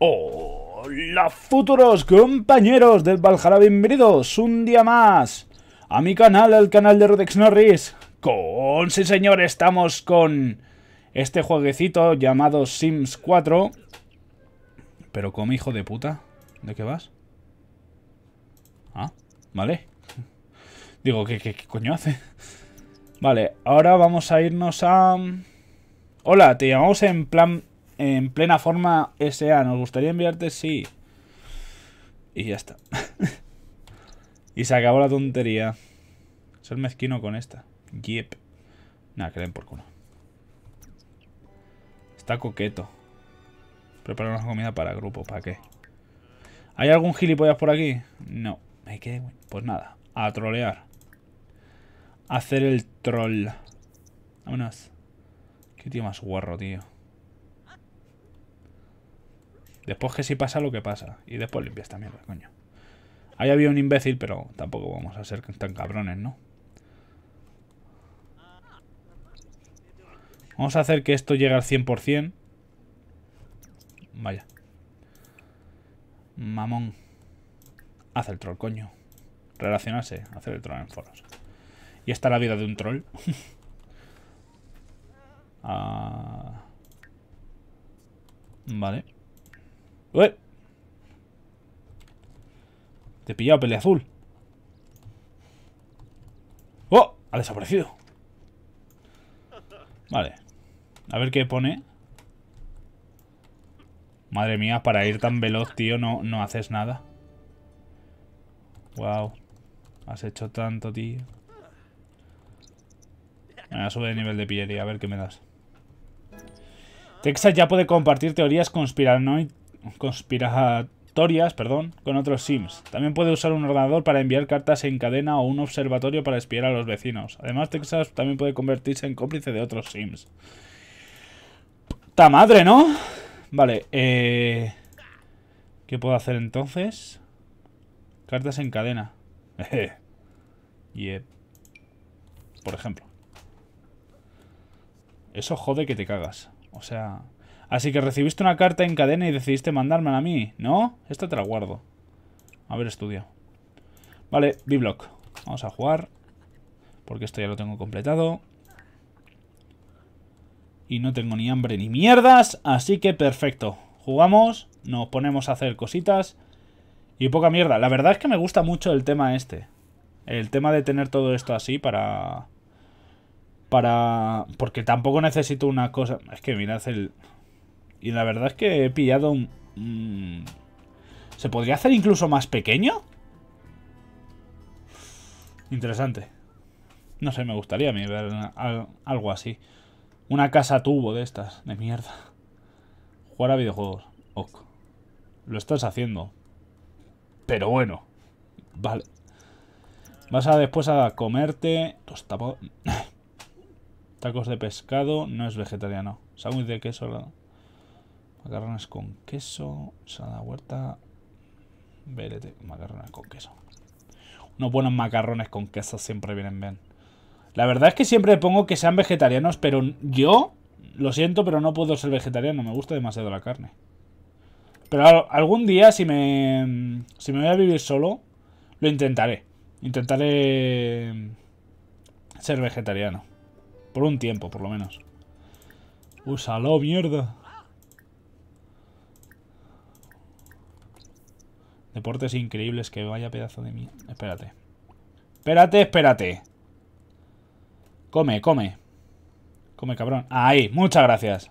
Hola futuros compañeros del Valhalla, bienvenidos un día más a mi canal, al canal de Rodex Norris. Con, sí señor, estamos con este jueguecito llamado Sims 4. Pero como hijo de puta, ¿de qué vas? Ah, vale. Digo, ¿qué, qué, qué coño hace? Vale, ahora vamos a irnos a... Hola, te llamamos en plan en plena forma SA. ¿Nos gustaría enviarte? Sí. Y ya está. y se acabó la tontería. Ser mezquino con esta. Yep. Nada, creen por culo. Está coqueto. Preparar una comida para grupo, ¿para qué? ¿Hay algún gilipollas por aquí? No. Pues nada, a trolear. hacer el troll. Vámonos. Qué tío más guarro, tío. Después que si pasa lo que pasa. Y después limpias esta mierda, coño. Ahí había un imbécil, pero tampoco vamos a ser tan cabrones, ¿no? Vamos a hacer que esto llegue al 100%. Vaya. Mamón. Haz el troll, coño. Relacionarse, hacer el troll en foros. Y está la vida de un troll. Ah. Vale. Te he pillado, pelea azul. ¡Oh! Ha desaparecido. Vale. A ver qué pone. Madre mía, para ir tan veloz, tío, no, no haces nada. Wow. Has hecho tanto, tío. A sube de nivel de pillería, a ver qué me das. Texas ya puede compartir teorías con Spiranoid conspiratorias perdón, con otros Sims. También puede usar un ordenador para enviar cartas en cadena o un observatorio para espiar a los vecinos. Además, Texas también puede convertirse en cómplice de otros Sims. ¡Ta madre, ¿no? Vale, eh... ¿Qué puedo hacer entonces? Cartas en cadena. yep. Eh, por ejemplo. Eso jode que te cagas. O sea... Así que recibiste una carta en cadena y decidiste mandármela a mí, ¿no? Esta te la guardo. A ver, estudio. Vale, B-Block. Vamos a jugar. Porque esto ya lo tengo completado. Y no tengo ni hambre ni mierdas, así que perfecto. Jugamos, nos ponemos a hacer cositas. Y poca mierda. La verdad es que me gusta mucho el tema este. El tema de tener todo esto así para... Para... Porque tampoco necesito una cosa... Es que mirad el... Y la verdad es que he pillado un... ¿Se podría hacer incluso más pequeño? Interesante. No sé, me gustaría a mí ver algo así. Una casa tubo de estas, de mierda. Jugar a videojuegos. Lo estás haciendo. Pero bueno. Vale. Vas a después a comerte... Tacos de pescado. No es vegetariano. Sándwich de queso macarrones con queso, salada huerta, verete, macarrones con queso. Unos buenos macarrones con queso siempre vienen bien. La verdad es que siempre pongo que sean vegetarianos, pero yo, lo siento, pero no puedo ser vegetariano, me gusta demasiado la carne. Pero algún día, si me, si me voy a vivir solo, lo intentaré. Intentaré ser vegetariano. Por un tiempo, por lo menos. Úsalo, mierda. Deportes increíbles, que vaya pedazo de mí. Espérate. Espérate, espérate. Come, come. Come, cabrón. Ahí, muchas gracias.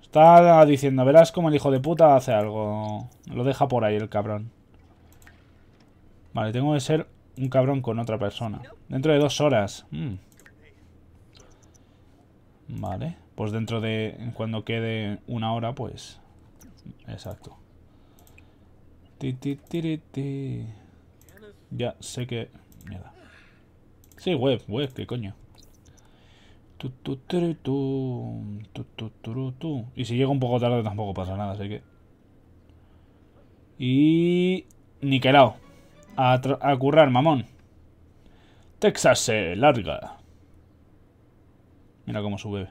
Está diciendo, verás como el hijo de puta hace algo. Lo deja por ahí el cabrón. Vale, tengo que ser un cabrón con otra persona. Dentro de dos horas. Mm. Vale. Pues dentro de... Cuando quede una hora, pues... Exacto ya, sé que... Mierda. Sí, web, web, qué coño. Y si llego un poco tarde tampoco pasa nada, así que... Y... Niquelao. A, a currar, mamón. Texas se larga. Mira cómo sube.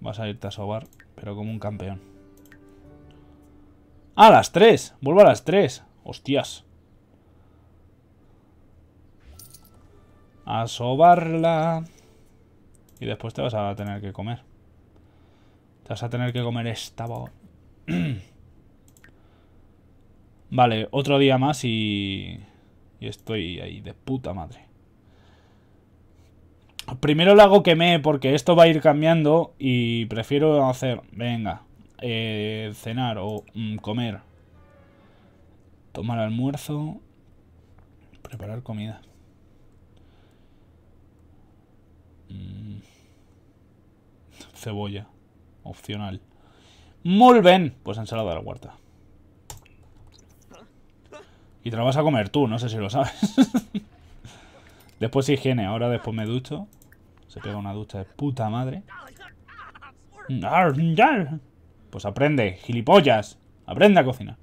Vas a irte a sobar, pero como un campeón a ah, las 3. Vuelvo a las 3. Hostias. A sobarla. Y después te vas a tener que comer. Te vas a tener que comer esta... vale, otro día más y... Y estoy ahí de puta madre. Primero lo hago quemé porque esto va a ir cambiando y prefiero hacer... Venga. Eh, cenar o mm, comer, tomar almuerzo, preparar comida. Mm, cebolla, opcional. Muy pues ensalada de la huerta. Y te la vas a comer tú, no sé si lo sabes. después higiene, ahora después me ducho. Se pega una ducha de puta madre. Pues aprende, gilipollas. Aprende a cocinar.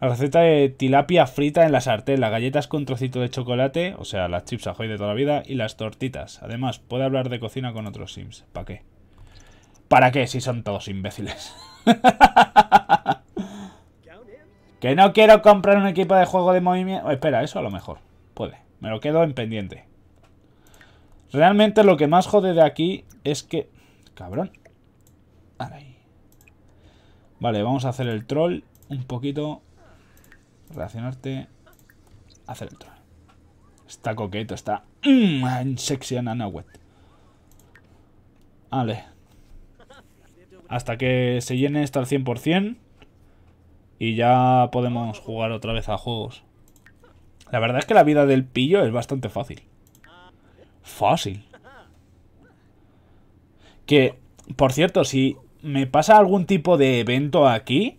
La receta de tilapia frita en la sartén, las galletas con trocito de chocolate, o sea, las chips a joy de toda la vida, y las tortitas. Además, puede hablar de cocina con otros sims. ¿Para qué? ¿Para qué si son todos imbéciles? que no quiero comprar un equipo de juego de movimiento... espera, eso a lo mejor. Puede. Me lo quedo en pendiente. Realmente lo que más jode de aquí es que... Cabrón. Vale, vamos a hacer el troll un poquito. Reaccionarte. Hacer el troll. Está coqueto, está... Mmm, sexy Wet Vale. Hasta que se llene esto al 100%. Y ya podemos jugar otra vez a juegos. La verdad es que la vida del pillo es bastante fácil. Fácil. Que, por cierto, si me pasa algún tipo de evento aquí,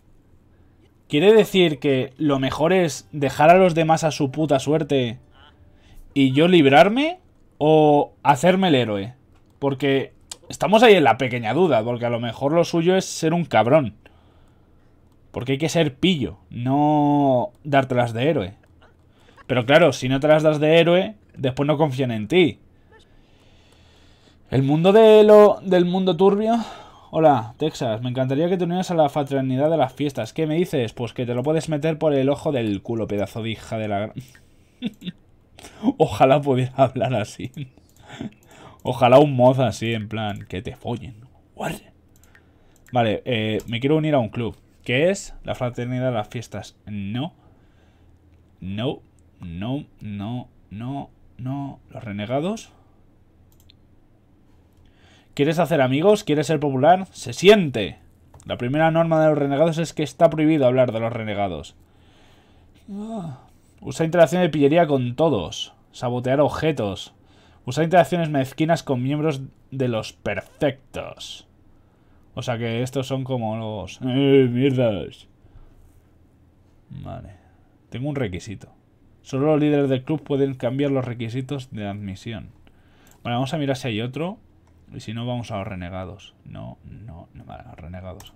¿quiere decir que lo mejor es dejar a los demás a su puta suerte y yo librarme o hacerme el héroe? Porque estamos ahí en la pequeña duda, porque a lo mejor lo suyo es ser un cabrón. Porque hay que ser pillo, no dártelas de héroe. Pero claro, si no te las das de héroe, después no confían en ti. El mundo de lo, del mundo turbio Hola, Texas, me encantaría que te unieras a la fraternidad de las fiestas. ¿Qué me dices? Pues que te lo puedes meter por el ojo del culo, pedazo de hija de la... Ojalá pudiera hablar así. Ojalá un mozo así, en plan, que te follen. Vale, eh, me quiero unir a un club. ¿Qué es? La fraternidad de las fiestas. No. No, no, no, no, no. ¿Los renegados? ¿Quieres hacer amigos? ¿Quieres ser popular? ¡Se siente! La primera norma de los renegados es que está prohibido hablar de los renegados. Ah. Usa interacciones de pillería con todos. Sabotear objetos. Usa interacciones mezquinas con miembros de los perfectos. O sea que estos son como los... ¡Eh, mierdas! Vale. Tengo un requisito. Solo los líderes del club pueden cambiar los requisitos de admisión. Bueno, vamos a mirar si hay otro. Y si no, vamos a los renegados. No, no, no, a los renegados.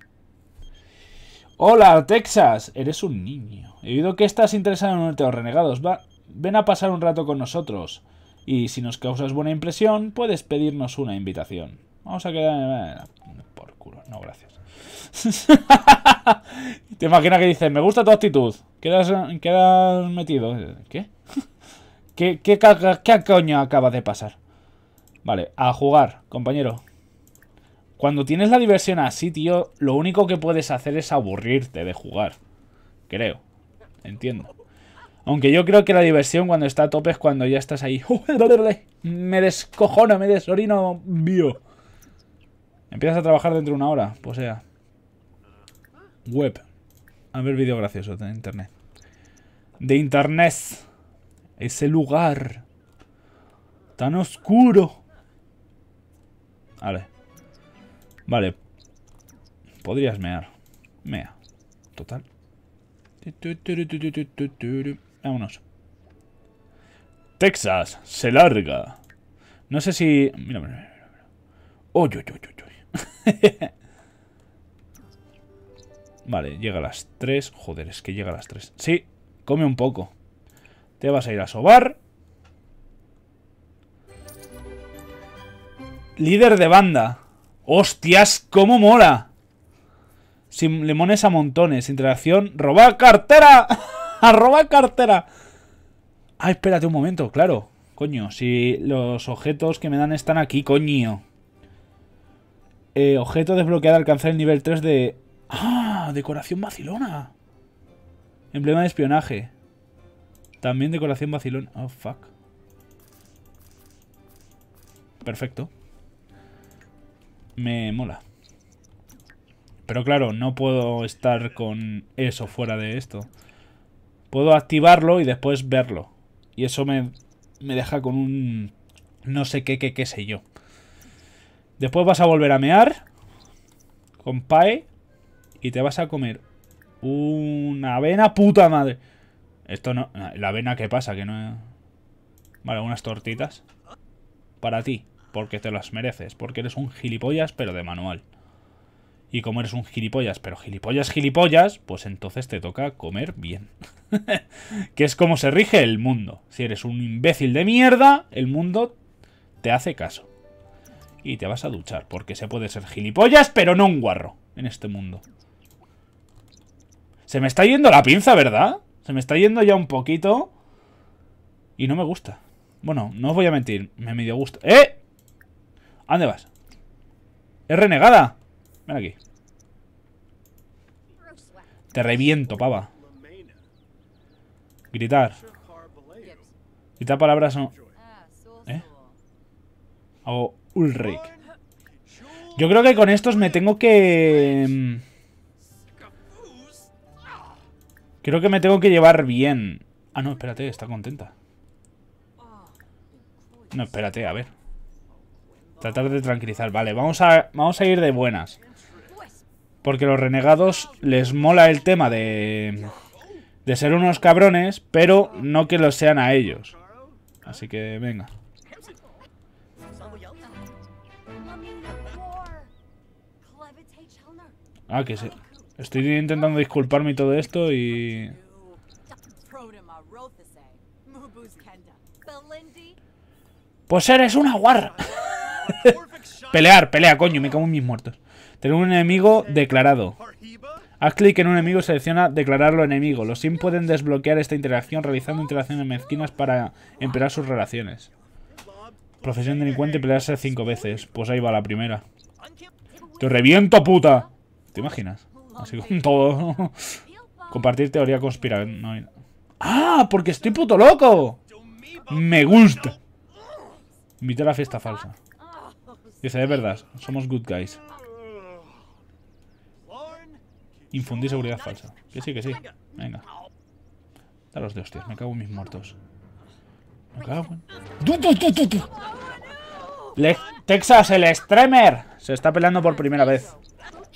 Hola, Texas. Eres un niño. He oído que estás interesado en unirte a los renegados. Va, ven a pasar un rato con nosotros. Y si nos causas buena impresión, puedes pedirnos una invitación. Vamos a quedar Por culo. No, gracias. Te imaginas que dices, me gusta tu actitud. Quedas, quedas metido. ¿Qué? ¿Qué, qué, qué, qué coño acaba de pasar? Vale, a jugar, compañero. Cuando tienes la diversión así, tío, lo único que puedes hacer es aburrirte de jugar. Creo. Entiendo. Aunque yo creo que la diversión cuando está a tope es cuando ya estás ahí. me descojona, me desorino, bio. Empiezas a trabajar dentro de una hora, pues sea. Web. A ver, vídeo gracioso de internet. De internet. Ese lugar. Tan oscuro. Vale. Vale. Podrías mear. Mea. Total. Vámonos. Texas se larga. No sé si... Mira, mira, mira. uy, vale, llega a las 3. Joder, es que llega a las 3. Sí, come un poco. Te vas a ir a sobar. Líder de banda. ¡Hostias, cómo mola! Sin limones a montones. Interacción. ¡Roba cartera! ¡Arroba cartera! Ah, espérate un momento, claro. Coño, si los objetos que me dan están aquí, coño. Eh, objeto desbloqueado alcanzar el nivel 3 de... ¡Ah! Decoración vacilona. Emblema de espionaje. También decoración vacilona. Oh, fuck. Perfecto. Me mola. Pero claro, no puedo estar con eso fuera de esto. Puedo activarlo y después verlo. Y eso me, me deja con un no sé qué, qué, qué sé yo. Después vas a volver a mear con pae y te vas a comer una avena puta madre. Esto no... La avena, ¿qué pasa? Que no... Vale, unas tortitas. Para ti. Porque te las mereces. Porque eres un gilipollas, pero de manual. Y como eres un gilipollas, pero gilipollas, gilipollas, pues entonces te toca comer bien. que es como se rige el mundo. Si eres un imbécil de mierda, el mundo te hace caso. Y te vas a duchar, porque se puede ser gilipollas, pero no un guarro en este mundo. Se me está yendo la pinza, ¿verdad? Se me está yendo ya un poquito. Y no me gusta. Bueno, no os voy a mentir, me medio gusta. ¡Eh! ¿A dónde vas? ¡Es renegada! Ven aquí. Te reviento, pava. Gritar. Gritar palabras no... ¿Eh? O Ulrich. Yo creo que con estos me tengo que... Mm, creo que me tengo que llevar bien. Ah, no, espérate, está contenta. No, espérate, a ver. Tratar de tranquilizar. Vale, vamos a, vamos a ir de buenas. Porque los renegados les mola el tema de... De ser unos cabrones, pero no que lo sean a ellos. Así que venga. Ah, que sí. Estoy intentando disculparme y todo esto y... Pues eres una guarra. Pelear, pelea, coño, me cago en mis muertos. Tener un enemigo declarado. Haz clic en un enemigo y selecciona declararlo enemigo. Los sim pueden desbloquear esta interacción realizando interacciones mezquinas para empeorar sus relaciones. Profesión delincuente pelearse cinco veces. Pues ahí va la primera. ¡Te reviento, puta! ¿Te imaginas? Así con todo. Compartir teoría conspira ¡Ah! ¡Porque estoy puto loco! ¡Me gusta! Invitar a la fiesta falsa. Dice, es verdad, somos good guys. Infundir seguridad falsa. Que sí, que sí. Venga. los de hostias, me cago en mis muertos. Me cago en... Texas, el extremer Se está peleando por primera vez.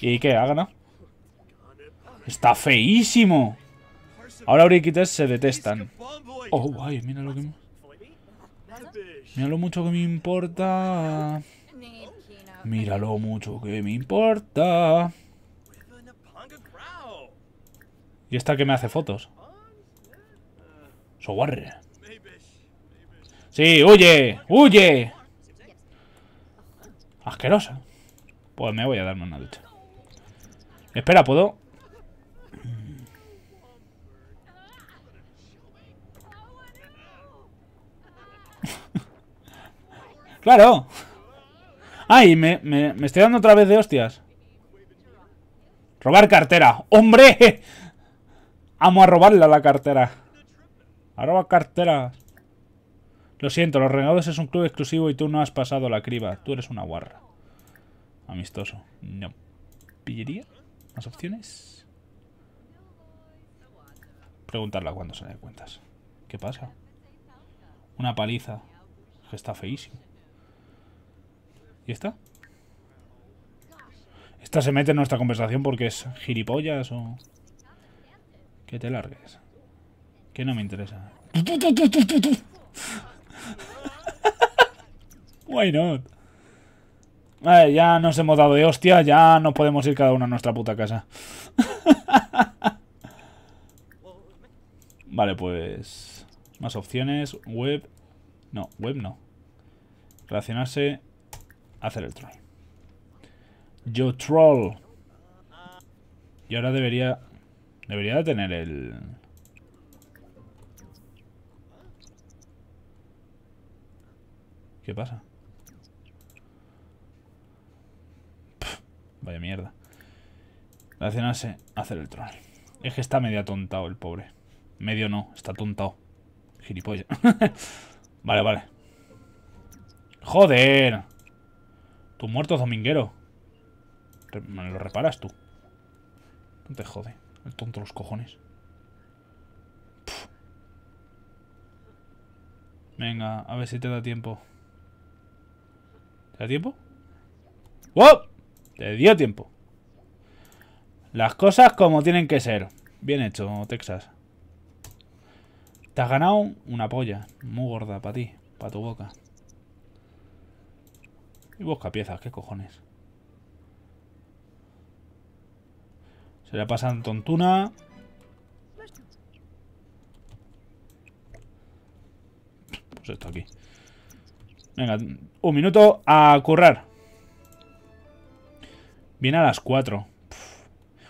¿Y qué? ¿Ha ganado? ¡Está feísimo! Ahora oriquites se detestan. Oh, guay, mira lo que... Mira lo mucho que me importa... Míralo mucho que me importa. ¿Y esta que me hace fotos? Soguarre. Sí, huye, huye. Asquerosa. Pues me voy a darme una ducha. Espera, ¿puedo? ¡Claro! Ay, me, me, estoy dando otra vez de hostias. Robar cartera. ¡Hombre! Amo a robarla la cartera. A cartera. Lo siento, Los Renegados es un club exclusivo y tú no has pasado la criba. Tú eres una guarra. Amistoso. No. ¿Pillería? ¿Más opciones? Preguntarla cuando se dé cuentas. ¿Qué pasa? Una paliza. está feísimo. ¿Y esta? Esta se mete en nuestra conversación porque es gilipollas o... Que te largues. Que no me interesa. Why not? ya nos hemos dado de hostia, ya no podemos ir cada uno a nuestra puta casa. vale, pues... Más opciones, web... No, web no. Relacionarse hacer el troll. Yo troll. Y ahora debería... Debería de tener el... ¿Qué pasa? vaya mierda. se hacer el troll. Es que está medio atontado el pobre. Medio no, está atontado. Gilipollas. vale, vale. ¡Joder! Tu muerto, dominguero. Me lo reparas tú. No te jode. El tonto los cojones. Venga, a ver si te da tiempo. ¿Te da tiempo? ¡Wow! Te dio tiempo. Las cosas como tienen que ser. Bien hecho, Texas. Te has ganado una polla. Muy gorda para ti, para tu boca busca piezas, ¿qué cojones? Se la pasan tontuna. Pues esto aquí. Venga, un minuto a currar. Viene a las 4.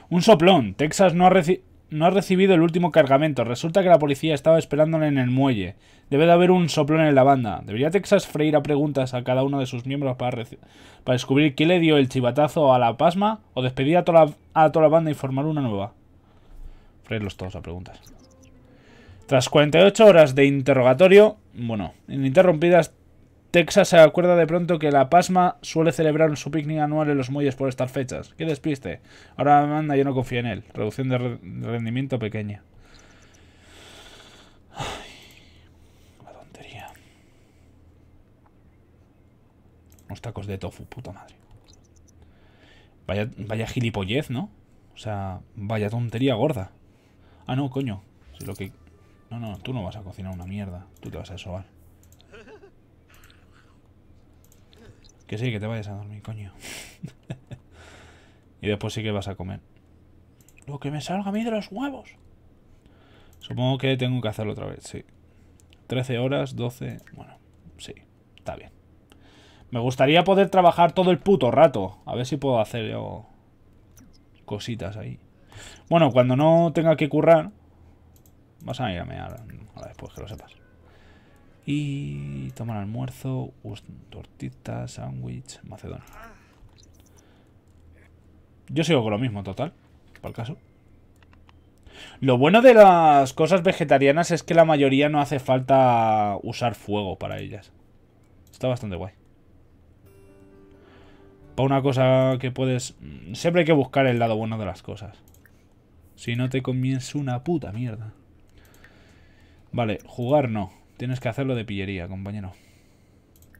Un soplón. Texas no ha recibido... No ha recibido el último cargamento. Resulta que la policía estaba esperándole en el muelle. Debe de haber un soplón en la banda. ¿Debería Texas freír a preguntas a cada uno de sus miembros para, para descubrir quién le dio el chivatazo a la pasma? ¿O despedir a toda la, a toda la banda y formar una nueva? Freírlos todos a preguntas. Tras 48 horas de interrogatorio, bueno, ininterrumpidas. Texas se acuerda de pronto que la Pasma suele celebrar su picnic anual en los muelles por estas fechas. ¡Qué despiste! Ahora manda, yo no confío en él. Reducción de rendimiento pequeña. Ay, la tontería. Los tacos de tofu, puta madre. Vaya, vaya gilipollez, ¿no? O sea, vaya tontería gorda. Ah, no, coño. Si lo que... No, no, tú no vas a cocinar una mierda. Tú te vas a sobar. Que sí, que te vayas a dormir, coño. y después sí que vas a comer. Lo que me salga a mí de los huevos. Supongo que tengo que hacerlo otra vez, sí. 13 horas, 12... Bueno, sí, está bien. Me gustaría poder trabajar todo el puto rato. A ver si puedo hacer yo cositas ahí. Bueno, cuando no tenga que currar... Vas a ir a ahora después, que lo sepas. Y tomar almuerzo, tortitas, sándwich, macedona. Yo sigo con lo mismo, total, por el caso. Lo bueno de las cosas vegetarianas es que la mayoría no hace falta usar fuego para ellas. Está bastante guay. Para una cosa que puedes... Mm, siempre hay que buscar el lado bueno de las cosas. Si no te comienzo una puta mierda. Vale, jugar no. Tienes que hacerlo de pillería, compañero.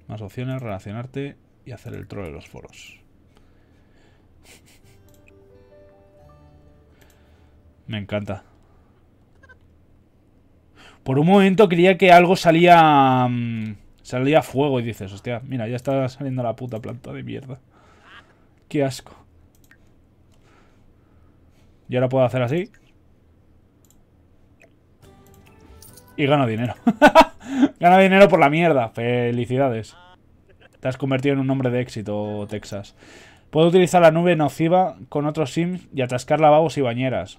Más opciones, relacionarte y hacer el troll de los foros. Me encanta. Por un momento creía que algo salía... Mm, salía fuego y dices, hostia, mira, ya está saliendo la puta planta de mierda. Qué asco. Y ahora puedo hacer así. Y gano dinero. gano dinero por la mierda. Felicidades. Te has convertido en un hombre de éxito, Texas. Puedo utilizar la nube nociva con otros sims y atascar lavabos y bañeras.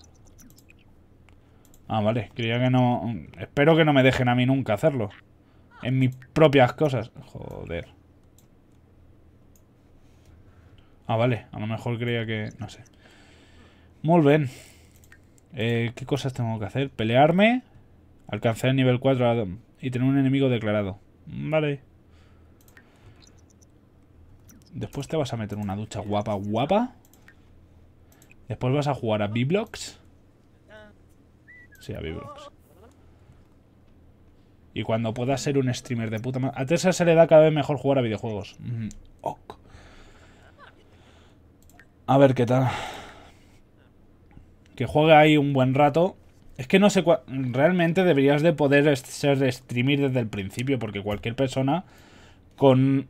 Ah, vale. Creía que no... Espero que no me dejen a mí nunca hacerlo. En mis propias cosas. Joder. Ah, vale. A lo mejor creía que... No sé. Muy bien. Eh, ¿Qué cosas tengo que hacer? Pelearme. Alcanzar el nivel 4 y tener un enemigo declarado. Mm, vale. Después te vas a meter una ducha guapa, guapa. Después vas a jugar a B-Blocks. Sí, a B-Blocks. Y cuando puedas ser un streamer de puta madre. A Tessa se le da cada vez mejor jugar a videojuegos. Mm, a ver qué tal. Que juegue ahí un buen rato. Es que no sé Realmente deberías de poder ser streamer desde el principio, porque cualquier persona con...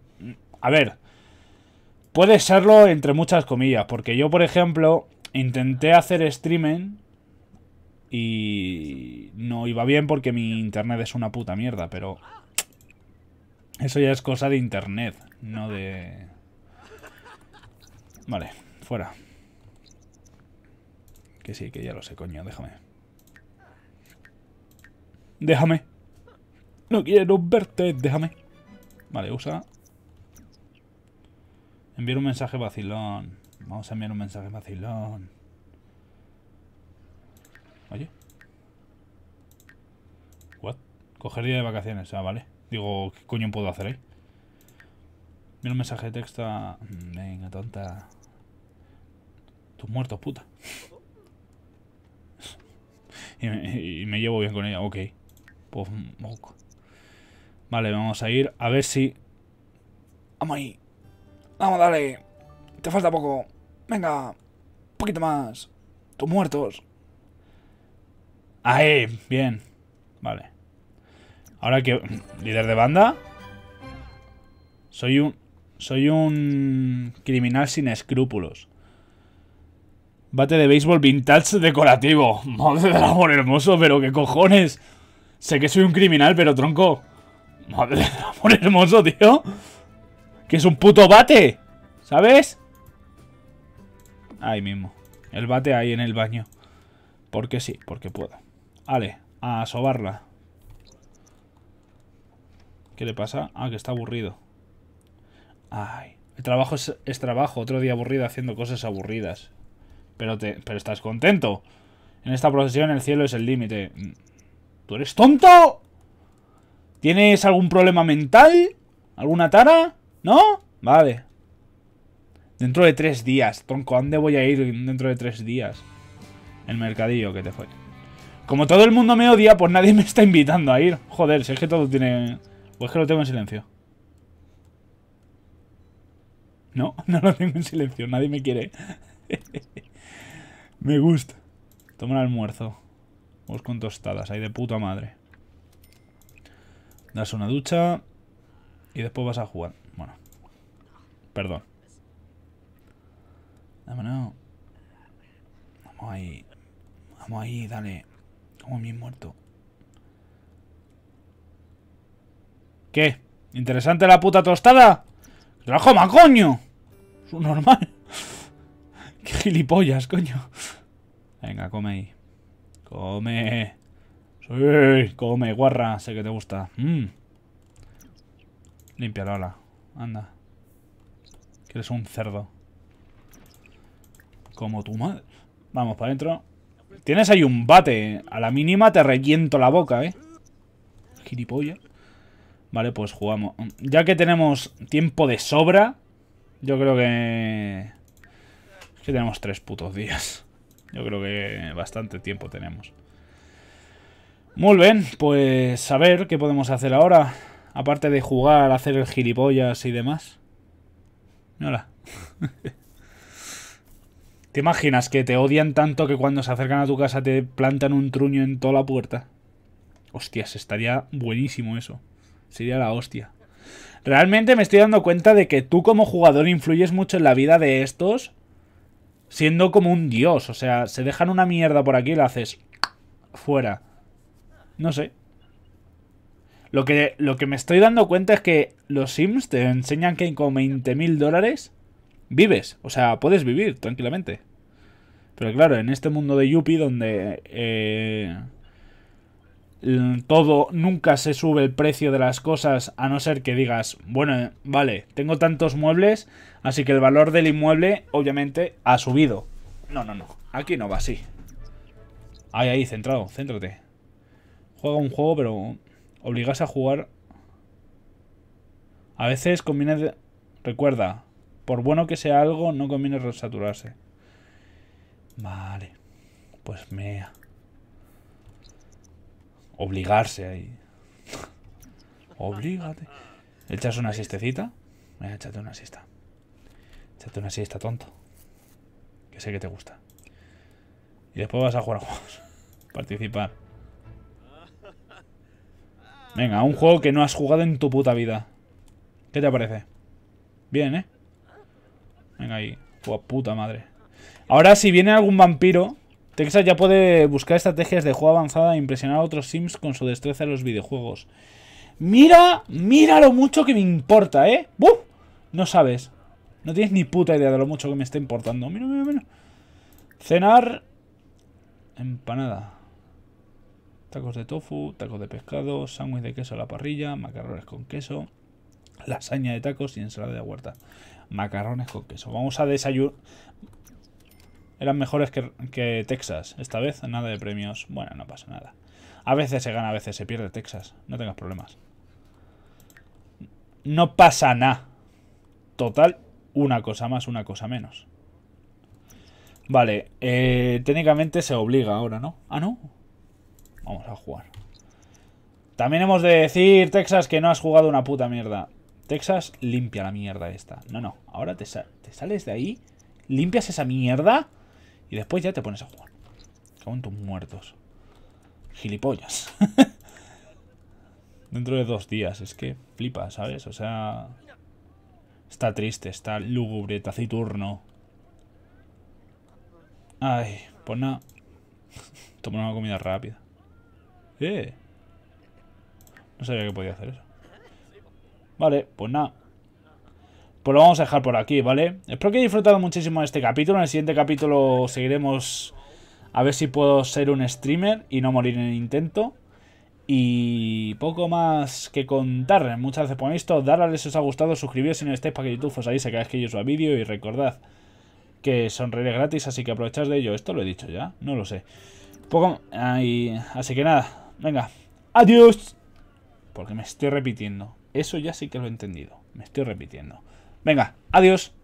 A ver, puede serlo entre muchas comillas, porque yo, por ejemplo, intenté hacer streaming y no iba bien porque mi internet es una puta mierda, pero... Eso ya es cosa de internet, no de... Vale, fuera. Que sí, que ya lo sé, coño, déjame. Déjame. No quiero verte, déjame. Vale, usa. Enviar un mensaje vacilón. Vamos a enviar un mensaje vacilón. Oye. What? Coger día de vacaciones. Ah, vale. Digo, ¿qué coño puedo hacer ahí? Mira un mensaje de texto Venga, tonta. Tú muertos, puta. me, y me llevo bien con ella, ok. Vale, vamos a ir a ver si... Vamos ahí. Vamos, dale. Te falta poco. Venga. Un poquito más. Tus muertos. Ahí. Bien. Vale. Ahora que... Líder de banda. Soy un... Soy un criminal sin escrúpulos. Bate de béisbol vintage decorativo. Madre del amor hermoso, pero qué cojones. Sé que soy un criminal, pero tronco. Madre de amor hermoso, tío. Que es un puto bate. ¿Sabes? Ahí mismo. El bate ahí en el baño. Porque sí, porque puedo. Vale, a sobarla. ¿Qué le pasa? Ah, que está aburrido. Ay. El trabajo es, es trabajo. Otro día aburrido haciendo cosas aburridas. Pero, te, pero estás contento. En esta procesión el cielo es el límite. ¿Tú eres tonto? ¿Tienes algún problema mental? ¿Alguna tara? ¿No? Vale. Dentro de tres días, tronco, ¿a dónde voy a ir dentro de tres días? El mercadillo que te fue. Como todo el mundo me odia, pues nadie me está invitando a ir. Joder, si es que todo tiene... Pues que lo tengo en silencio. No, no lo tengo en silencio, nadie me quiere. me gusta. Toma un almuerzo. Vamos con tostadas, ahí de puta madre. Das una ducha y después vas a jugar. Bueno, perdón. Vamos ahí. Vamos ahí, dale. Como bien muerto. ¿Qué? ¿Interesante la puta tostada? ¡Trabajo más, coño! Es un normal. ¡Qué gilipollas, coño! Venga, come ahí. Come. come, guarra. Sé que te gusta. Mm. la ola. Anda. eres un cerdo. Como tu madre. Vamos, para adentro. Tienes ahí un bate. A la mínima te reviento la boca, ¿eh? Gilipollas. Vale, pues jugamos. Ya que tenemos tiempo de sobra, yo creo que... Es que tenemos tres putos días. Yo creo que bastante tiempo tenemos. Muy bien, pues a ver qué podemos hacer ahora. Aparte de jugar, hacer el gilipollas y demás. Hola. ¿Te imaginas que te odian tanto que cuando se acercan a tu casa te plantan un truño en toda la puerta? Hostias, estaría buenísimo eso. Sería la hostia. Realmente me estoy dando cuenta de que tú como jugador influyes mucho en la vida de estos siendo como un dios. O sea, se dejan una mierda por aquí y la haces fuera. No sé. Lo que, lo que me estoy dando cuenta es que los Sims te enseñan que con 20.000 mil dólares vives. O sea, puedes vivir tranquilamente. Pero claro, en este mundo de Yuppie donde eh, todo nunca se sube el precio de las cosas a no ser que digas, bueno, eh, vale, tengo tantos muebles, Así que el valor del inmueble, obviamente, ha subido. No, no, no. Aquí no va así. Ahí, ahí, centrado, céntrate. Juega un juego, pero obligas a jugar... A veces conviene... Recuerda, por bueno que sea algo, no conviene resaturarse. Vale. Pues mea. Obligarse ahí. Oblígate. ¿Echas una siestecita? a échate una siesta. Échate una está tonto. Que sé que te gusta. Y después vas a jugar a juegos. Participar. Venga, un juego que no has jugado en tu puta vida. ¿Qué te parece? Bien, ¿eh? Venga ahí. puta madre. Ahora, si viene algún vampiro, Texas ya puede buscar estrategias de juego avanzada e impresionar a otros Sims con su destreza en los videojuegos. Mira, mira lo mucho que me importa, ¿eh? ¡Buf! No sabes. No tienes ni puta idea de lo mucho que me está importando. Mira, mira, mira. Cenar. Empanada. Tacos de tofu, tacos de pescado, sándwich de queso a la parrilla, macarrones con queso, lasaña de tacos y ensalada de huerta. Macarrones con queso. Vamos a desayunar. Eran mejores que, que Texas. Esta vez nada de premios. Bueno, no pasa nada. A veces se gana, a veces se pierde Texas. No tengas problemas. No pasa nada. Total, una cosa más, una cosa menos. Vale, eh, técnicamente se obliga ahora, ¿no? Ah, no. Vamos a jugar. También hemos de decir, Texas, que no has jugado una puta mierda. Texas, limpia la mierda esta. No, no, ahora te, te sales de ahí, limpias esa mierda y después ya te pones a jugar. Cago en tus muertos. Gilipollas. Dentro de dos días, es que flipa, ¿sabes? O sea... Está triste, está lúgubre, taciturno. Ay, pues nada. Tomo una comida rápida. ¡Eh! No sabía que podía hacer eso. Vale, pues nada. Pues lo vamos a dejar por aquí, ¿vale? Espero que hayáis disfrutado muchísimo de este capítulo. En el siguiente capítulo seguiremos a ver si puedo ser un streamer y no morir en el intento. Y poco más que contar. Muchas gracias por esto. Dadle a si os ha gustado. Suscribiros si no estáis para que YouTube os avise cada vez que yo suba vídeo. Y recordad que sonreír gratis, así que aprovechad de ello. Esto lo he dicho ya, no lo sé. Poco... ahí así que nada, venga. ¡Adiós! Porque me estoy repitiendo. Eso ya sí que lo he entendido. Me estoy repitiendo. Venga, adiós.